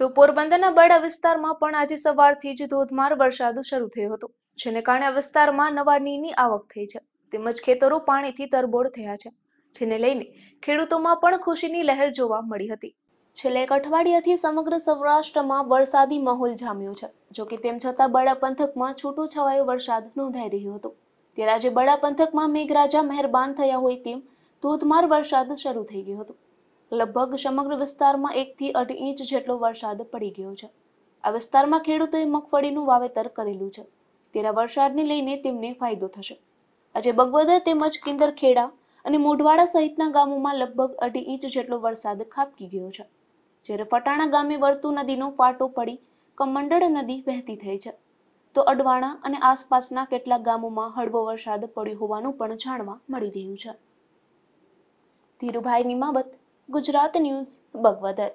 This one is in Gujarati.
તો પોરબંદરના બડા વિસ્તારમાં પણ આજે સવારથી જ ધોધમાર વરસાદ શરૂ થયો હતો જેને કારણે આ વિસ્તારમાં નવા નીની આવક થઈ છે તેમજ ખેતરો પાણીથી તરબોળ થયા છે જેને લઈને ખેડૂતોમાં પણ ખુશીની લહેર જોવા મળી હતી છેલ્લે એક અઠવાડિયાથી સમગ્ર સૌરાષ્ટ્રમાં વરસાદી માહોલ જામ્યો છે જોકે તેમ છતાં બડા પંથકમાં છૂટો છવાયો વરસાદ નોંધાઈ રહ્યો હતો ત્યારે આજે બડા પંથકમાં મેઘરાજા મહેરબાન થયા હોય તેમ ધોધમાર વરસાદ શરૂ થઈ ગયો હતો લગભગ સમગ્ર વિસ્તારમાં એકથી અઢી ઇંચ જેટલો વરસાદ પડી ગયો છે આ વિસ્તારમાં ખેડૂતોએ મગફળીનું વાવેતર કરેલું છે તેના વરસાદને લઈને તેમને ફાયદો થશે આજે બગવદર તેમજ કિંદરખેડા અને મોઢવાડા સહિતના ગામોમાં લગભગ અઢી ઇંચ જેટલો વરસાદ ખાબકી ગયો છે જ્યારે ફટાણા ગામે વર્તુ નદીનો ફાટો પડી કમંડળ નદી વહેતી થઈ છે તો અડવાણા અને આસપાસના કેટલાક ગામોમાં હળવો વરસાદ પડ્યો હોવાનું પણ જાણવા મળી રહ્યું છે ધીરુભાઈ નિમાવત ગુજરાત ન્યૂઝ બગવદર